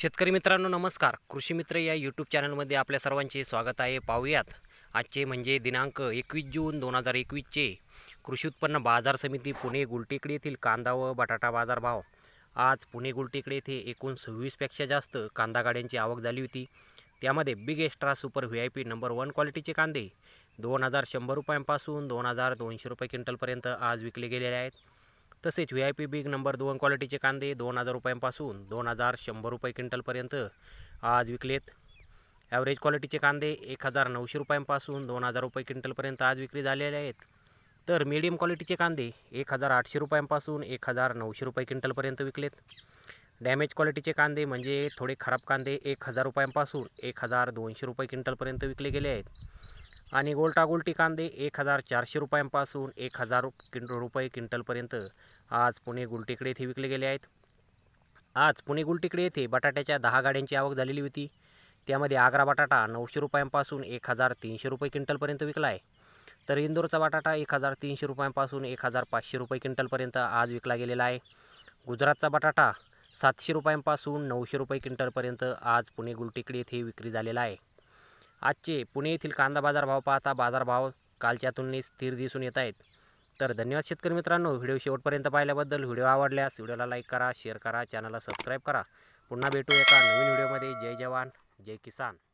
शेतकरी मित्रांनो नमस्कार कृषी मित्र या यूट्यूब चॅनलमध्ये आपल्या सर्वांचे स्वागत आहे पाहूयात आजचे म्हणजे दिनांक एकवीस जून दोन हजार एकवीसचे कृषी उत्पन्न बाजार समिती पुणे गुलटेकडे येथील कांदा व बटाटा बाजार भाव आज पुणे गुलटेकडे येथे एकूण सव्वीसपेक्षा जास्त कांदा गाड्यांची आवक झाली होती त्यामध्ये big extra super V I P number one क्वालिटीचे कांदे दोन हजार शंभर रुपयांपासून दोन हजार दोनशे रुपये क्विंटलपर्यंत आज विकले गेलेले आहेत तसेच V I P big number दोन क्वालिटीचे कांदे दोन हजार रुपयांपासून दोन हजार शंभर रुपये क्विंटलपर्यंत आज विकलेत ॲव्हरेज क्वालिटीचे कांदे एक हजार नऊशे रुपयांपासून दोन हजार रुपये क्विंटलपर्यंत आज विक्री झालेले आहेत तर मीडियम क्वालिटीचे कांदे एक हजार आठशे रुपयांपासून एक हजार नऊशे रुपये क्विंटलपर्यंत विकलेत डॅमेज क्वालिटीचे कांदे म्हणजे थोडे खराब कांदे एक हजार रुपयांपासून एक हजार दोनशे रुपये क्विंटलपर्यंत विकले गेले आहेत आणि गोलटागोलटी कांदे एक हजार चारशे रुपयांपासून एक हजार किंट रुपये क्विंटलपर्यंत आज पुणे गुलटीकडे येथे विकले गेले आहेत आज पुणे गुलटीकडे येथे बटाट्याच्या दहा गाड्यांची आवक झालेली होती त्यामध्ये आग्रा बटाटा नऊशे रुपयांपासून एक हजार तीनशे रुपये क्विंटलपर्यंत विकला आहे तर इंदोरचा बटाटा एक हजार तीनशे रुपयांपासून एक हजार पाचशे रुपये क्विंटलपर्यंत आज विकला गेलेला आहे गुजरातचा बटाटा सातशे रुपयांपासून नऊशे रुपये क्विंटलपर्यंत आज पुणे गुलटेकडी येथे विक्री झालेला आहे आजचे पुणे येथील कांदा बाजारभाव पाहता बाजारभाव कालच्या तुलनेत स्थिर दिसून येत आहेत तर धन्यवाद शेतकरी मित्रांनो व्हिडिओ शेवटपर्यंत पाहिल्याबद्दल व्हिडिओ आवडल्यास व्हिडिओला लाईक करा शेअर करा चॅनलला सबस्क्राईब करा पुन्हा भेटू एका नवीन व्हिडिओमध्ये जय जवान जय किसान